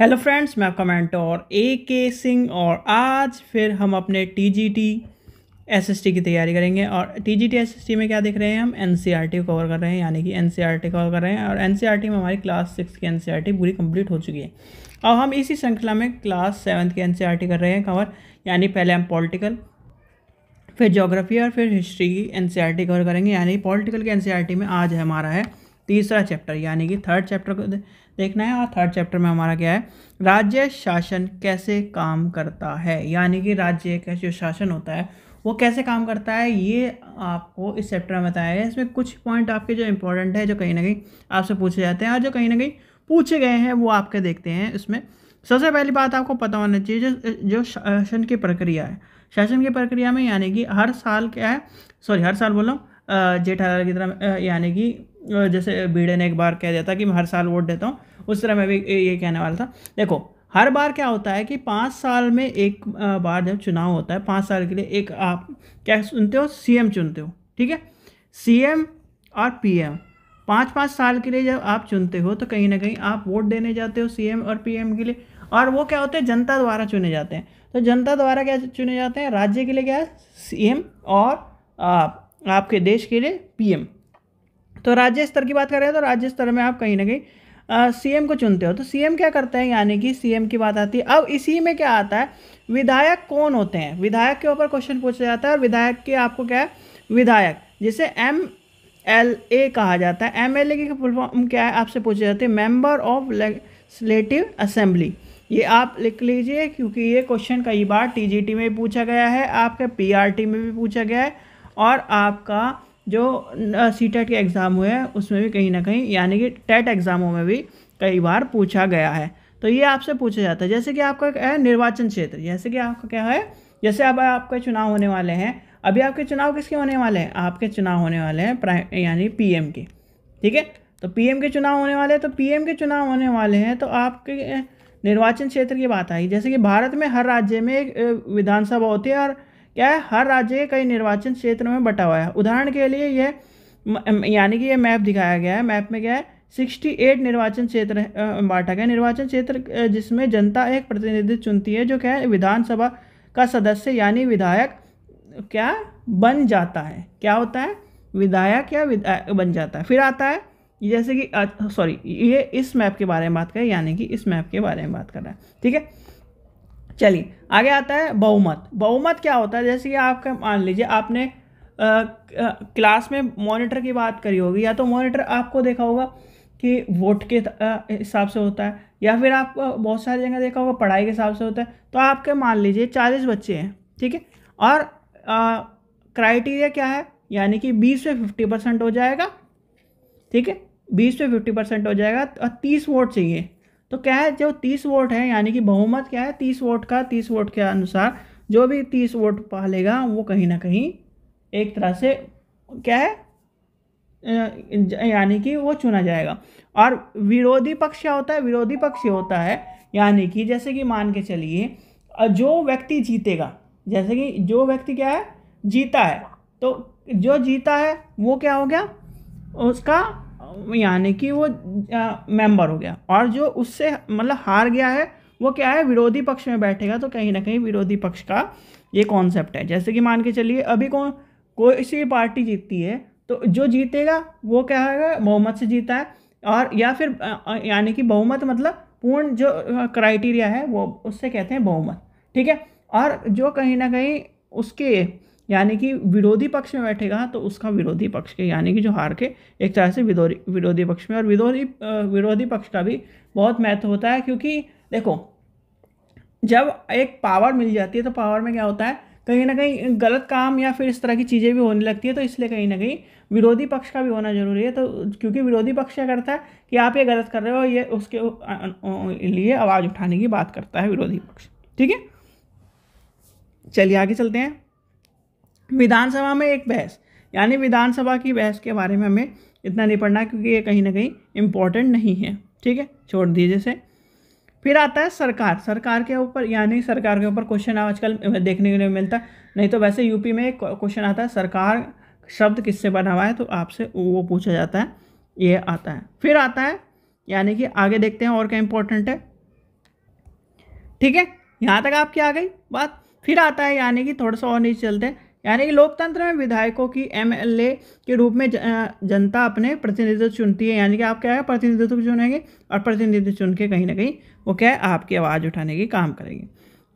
hello friends मैं आपका mentor ए के सिंह और आज फिर हम अपने T G T S S T की तैयारी करेंगे और T G T S S T में क्या देख रहे हैं हम N C R T cover कर रहे हैं यानी कि N C R T cover कर रहे हैं और एन सी आर टी में हमारी क्लास सिक्स की एन सी आर टी पूरी कंप्लीट हो चुकी है अब हम इसी श्रृंखला में क्लास सेवन्थ की एन सी आर टी कर रहे हैं कवर यानी पहले हम पॉलिटिकल फिर जोग्राफी और फिर हिस्ट्री की N C R T cover करेंगे यानी पॉलिटिकल की एन सी आर टी में आज हमारा है तीसरा चैप्टर यानी कि थर्ड चैप्टर को देखना है और थर्ड चैप्टर में हमारा क्या है राज्य शासन कैसे काम करता है यानी कि राज्य का जो शासन होता है वो कैसे काम करता है ये आपको इस चैप्टर में बताया गया इसमें कुछ पॉइंट आपके जो इंपॉर्टेंट है जो कहीं ना कहीं आपसे पूछे जाते हैं और जो कहीं ना कहीं पूछे गए हैं वो आपके देखते हैं इसमें सबसे पहली बात आपको पता होना चाहिए जो जो शासन की प्रक्रिया है शासन की प्रक्रिया में यानी कि हर साल क्या है सॉरी हर साल बोलो जेठालाल की तरह यानी कि जैसे भीड़े ने एक बार कह दिया था कि मैं हर साल वोट देता हूँ उस तरह मैं भी ये कहने वाला था देखो हर बार क्या होता है कि पाँच साल में एक बार जब चुनाव होता है पाँच साल के लिए एक आप क्या सुनते हो सीएम चुनते हो ठीक है सीएम और पीएम पाँच पाँच साल के लिए जब आप चुनते हो तो कहीं ना कहीं आप वोट देने जाते हो सीएम और पीएम के लिए और वो क्या होते हैं जनता द्वारा चुने जाते हैं तो जनता द्वारा क्या चुने जाते हैं राज्य के लिए क्या सी और आप, आपके देश के लिए पीएम तो राज्य स्तर की बात करें तो राज्य स्तर में आप कहीं ना कहीं सीएम को चुनते हो तो सीएम क्या करते हैं यानी कि सीएम की बात आती है अब इसी में क्या आता है विधायक कौन होते हैं विधायक के ऊपर क्वेश्चन पूछा जाता है और विधायक के आपको क्या है विधायक जिसे एम एल ए कहा जाता है एम एल ए की फुल फॉर्म क्या है आपसे पूछे जाते हैं मेंबर ऑफ लेजिस्लेटिव असेंबली ये आप लिख लीजिए क्योंकि ये क्वेश्चन कई बार टी में भी पूछा गया है आपके पी में भी पूछा गया है और आपका जो सी टेट e के एग्ज़ाम हुए हैं उसमें भी कहीं ना कहीं यानी कि टेट एग्ज़ामों e में भी कई बार पूछा गया है तो ये आपसे पूछा जाता है जैसे कि आपका क्या है निर्वाचन क्षेत्र जैसे कि आपका क्या है जैसे अब आपके चुनाव होने वाले हैं अभी आपके चुनाव किसके होने वाले हैं आपके चुनाव होने वाले हैं प्राइम यानी पी के ठीक है तो पी के चुनाव होने वाले हैं तो पी के चुनाव होने वाले हैं तो आपके निर्वाचन क्षेत्र की बात आई जैसे कि भारत में हर राज्य में एक विधानसभा होती है और क्या है हर राज्य के कई निर्वाचन क्षेत्र में बटा हुआ है उदाहरण के लिए यह यानी कि यह मैप दिखाया गया है मैप में क्या है सिक्सटी एट निर्वाचन क्षेत्र बांटा गया निर्वाचन क्षेत्र जिसमें जनता एक प्रतिनिधि चुनती है जो क्या है विधानसभा का सदस्य यानी विधायक क्या बन जाता है क्या होता है विधायक या विधायक बन जाता है फिर आता है जैसे कि सॉरी ये इस मैप के बारे में बात करें यानी कि इस मैप के बारे में बात कर रहा है ठीक है चलिए आगे आता है बहुमत बहुमत क्या होता है जैसे कि आपका मान लीजिए आपने आ, आ, क्लास में मॉनिटर की बात करी होगी या तो मॉनिटर आपको देखा होगा कि वोट के हिसाब से होता है या फिर आप बहुत सारी जगह देखा होगा पढ़ाई के हिसाब से होता है तो आपके मान लीजिए चालीस बच्चे हैं ठीक है और क्राइटेरिया क्या है यानी कि बीस से फिफ्टी परसेंट हो जाएगा ठीक है बीस से फिफ्टी परसेंट हो जाएगा और तीस वोट चाहिए तो क्या है जो तीस वोट है यानी कि बहुमत क्या है तीस वोट का तीस वोट के अनुसार जो भी तीस वोट पालेगा वो कहीं ना कहीं एक तरह से क्या है यानी कि वो चुना जाएगा और विरोधी पक्ष क्या होता है विरोधी पक्ष होता है यानी कि जैसे कि मान के चलिए जो व्यक्ति जीतेगा जैसे कि जो व्यक्ति क्या है जीता है तो जो जीता है वो क्या हो गया उसका यानी कि वो मेंबर हो गया और जो उससे मतलब हार गया है वो क्या है विरोधी पक्ष में बैठेगा तो कहीं ना कहीं विरोधी पक्ष का ये कॉन्सेप्ट है जैसे कि मान के चलिए अभी कौन कोई सी पार्टी जीतती है तो जो जीतेगा वो क्या है बहुमत से जीता है और या फिर यानी कि बहुमत मतलब पूर्ण जो क्राइटेरिया है वो उससे कहते हैं बहुमत ठीक है और जो कहीं ना कहीं उसके यानी कि विरोधी पक्ष में बैठेगा तो उसका विरोधी पक्ष के यानी कि जो हार के एक तरह से विरोधी पक्ष में और विरोधी विरोधी पक्ष का भी बहुत महत्व होता है क्योंकि देखो जब एक पावर मिल जाती है तो पावर में क्या होता है कहीं ना कहीं गलत काम या फिर इस तरह की चीज़ें भी होने लगती है तो इसलिए कहीं ना कहीं विरोधी पक्ष का भी होना जरूरी है तो क्योंकि विरोधी पक्ष क्या करता है कि आप ये गलत कर रहे हो ये उसके लिए आवाज़ उठाने की बात करता है विरोधी पक्ष ठीक है चलिए आगे चलते हैं विधानसभा में एक बहस यानी विधानसभा की बहस के बारे में हमें इतना नहीं पढ़ना क्योंकि ये कहीं ना कहीं इम्पॉर्टेंट नहीं है ठीक है छोड़ दीजिए से फिर आता है सरकार सरकार के ऊपर यानी सरकार के ऊपर क्वेश्चन आजकल देखने के लिए मिलता नहीं तो वैसे यूपी में एक क्वेश्चन आता है सरकार शब्द किससे बना हुआ है तो आपसे वो पूछा जाता है ये आता है फिर आता है यानी कि आगे देखते हैं और क्या इम्पोर्टेंट है ठीक है यहाँ तक आपकी आ गई बात फिर आता है यानी कि थोड़ा सा और नीचे चलते हैं यानी कि लोकतंत्र में विधायकों की एमएलए के रूप में जनता अपने प्रतिनिधित्व चुनती है यानी कि आप क्या है प्रतिनिधित्व चुनेंगे और प्रतिनिधित्व चुन के कहीं ना कहीं वो क्या है आपकी आवाज़ उठाने की काम करेंगे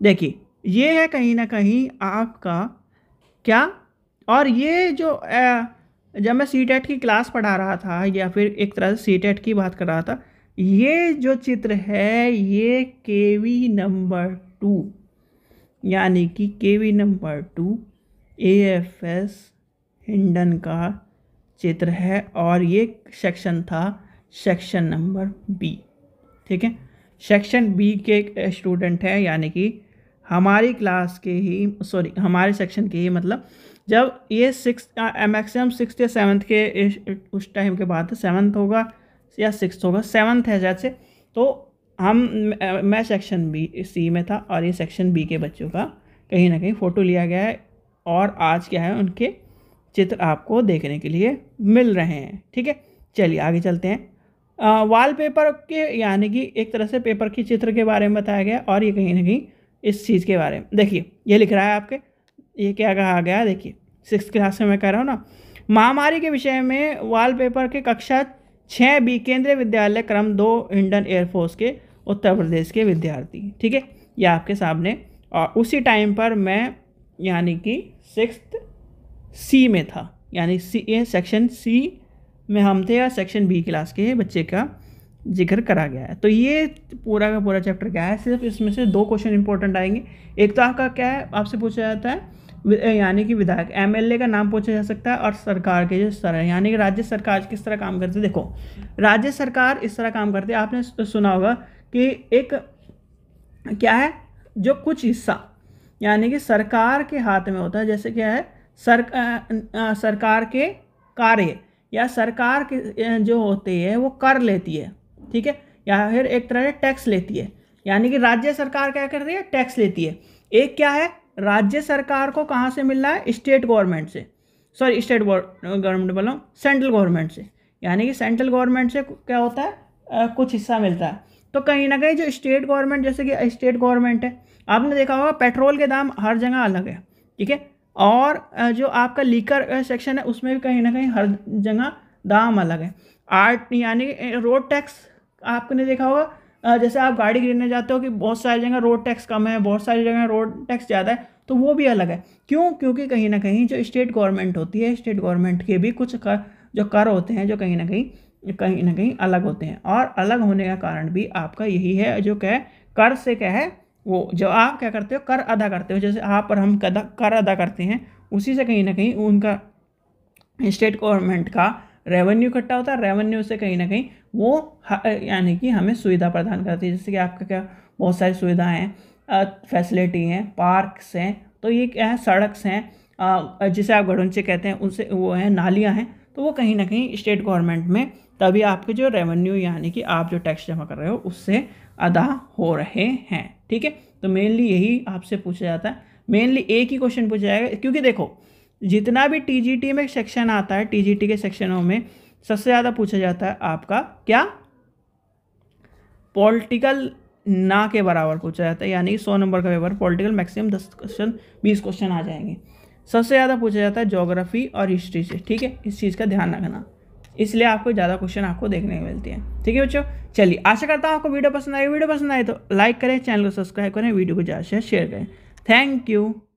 देखिए ये है कहीं ना कहीं आपका क्या और ये जो जब मैं सी e की क्लास पढ़ा रहा था या फिर एक तरह से सी e की बात कर रहा था ये जो चित्र है ये के वी नंबर टू यानी कि K V number two A F S Hindan का चित्र है और ये सेक्शन था सेक्शन नंबर बी ठीक है सेक्शन बी के एक स्टूडेंट है यानी कि हमारी क्लास के ही सॉरी हमारे सेक्शन के ही मतलब जब ये सिक्स मैक्सिमम सिक्स या सेवन्थ के उस टाइम के बाद सेवन्थ होगा या सिक्स होगा सेवन्थ है जैसे तो हम मैं सेक्शन बी सी में था और ये सेक्शन बी के बच्चों का कहीं ना कहीं फ़ोटो लिया गया है और आज क्या है उनके चित्र आपको देखने के लिए मिल रहे हैं ठीक है चलिए आगे चलते हैं वॉलपेपर के यानी कि एक तरह से पेपर के चित्र के बारे में बताया गया और ये कहीं ना कहीं इस चीज़ के बारे में देखिए ये लिख रहा है आपके ये क्या कहा गया देखिए सिक्स क्लास में मैं कह रहा हूँ ना महामारी के विषय में वॉलपेपर के कक्षा छः बी केंद्रीय विद्यालय क्रम दो इंडियन एयरफोर्स के उत्तर प्रदेश के विद्यार्थी ठीक है ये आपके सामने और उसी टाइम पर मैं यानी कि सिक्स सी में था यानी सी ये सेक्शन सी में हम थे या सेक्शन बी क्लास के बच्चे का जिक्र करा गया है तो ये पूरा का पूरा चैप्टर क्या है सिर्फ इसमें से दो क्वेश्चन इंपॉर्टेंट आएंगे एक तो आपका क्या है आपसे पूछा जाता है यानी कि विधायक एमएलए का नाम पूछा जा सकता है और सरकार के जो स्तर है यानी कि राज्य सरकार किस तरह काम करती है देखो राज्य सरकार इस तरह काम करती है आपने सुना होगा कि एक क्या है जो कुछ हिस्सा यानी कि सरकार के हाथ में होता है जैसे क्या है सर आ, आ, सरकार के कार्य या सरकार के जो होते हैं वो कर लेती है ठीक है या फिर एक तरह से टैक्स लेती है यानी कि राज्य सरकार क्या कर रही है टैक्स लेती है एक क्या है राज्य सरकार को कहाँ से मिल रहा है स्टेट गवर्नमेंट से सॉरी स्टेट गवर्नमेंट बोलो सेंट्रल गवर्नमेंट से यानी कि सेंट्रल गवर्नमेंट से क्या होता है आ, कुछ हिस्सा मिलता है तो कहीं ना कहीं जो स्टेट गवर्नमेंट जैसे कि स्टेट गवर्नमेंट है आपने देखा होगा पेट्रोल के दाम हर जगह अलग है ठीक है और जो आपका लीकर सेक्शन है उसमें भी कहीं ना कहीं हर जगह दाम अलग है आर्ट यानी रोड टैक्स आपने देखा होगा जैसे आप गाड़ी गिरने जाते हो कि बहुत सारी जगह रोड टैक्स कम है बहुत सारी जगह रोड टैक्स ज़्यादा है तो वो भी अलग है क्यों क्योंकि कहीं ना कहीं जो स्टेट गवर्नमेंट होती है स्टेट गवर्नमेंट के भी कुछ कर जो कर होते हैं जो कहीं ना कहीं कहीं ना कहीं अलग होते हैं और अलग होने का कारण भी आपका यही है जो कह कर से क्या है वो जब आप क्या करते हो कर अदा करते हो जैसे आप और हम कर अदा करते हैं उसी से कहीं ना कहीं उनका स्टेट गवर्नमेंट का रेवेन्यू इकट्ठा होता है रेवेन्यू से कहीं ना कहीं वो यानी कि हमें सुविधा प्रदान करती है जैसे कि आपका क्या बहुत सारी सुविधाएँ हैं फैसिलिटी हैं पार्क्स हैं तो ये क्या है सड़क्स हैं जिसे आप गढ़ुंचे कहते हैं उनसे वो हैं नालियाँ हैं तो वो कहीं ना कहीं स्टेट गवर्नमेंट में तभी आपके जो रेवेन्यू यानी कि आप जो टैक्स जमा कर रहे हो उससे अदा हो रहे हैं ठीक है तो मेनली यही आपसे पूछा जाता है मेनली एक ही क्वेश्चन पूछा जाएगा क्योंकि देखो जितना भी टीजीटी में सेक्शन आता है टीजीटी के सेक्शनों में सबसे ज़्यादा पूछा जाता है आपका क्या पॉलिटिकल ना के बराबर पूछा जाता है यानी सौ नंबर का पेपर पॉलिटिकल मैक्सिमम दस क्वेश्चन बीस क्वेश्चन आ जाएंगे सबसे ज़्यादा पूछा जाता है जोग्राफी और हिस्ट्री से ठीक है इस चीज़ का ध्यान रखना इसलिए आपको ज़्यादा क्वेश्चन आपको देखने को मिलती है ठीक है बच्चों चलिए आशा करता हूँ आपको वीडियो पसंद आई वीडियो पसंद आए तो लाइक करें चैनल को सब्सक्राइब करें वीडियो को ज़्यादा से शेयर करें थैंक यू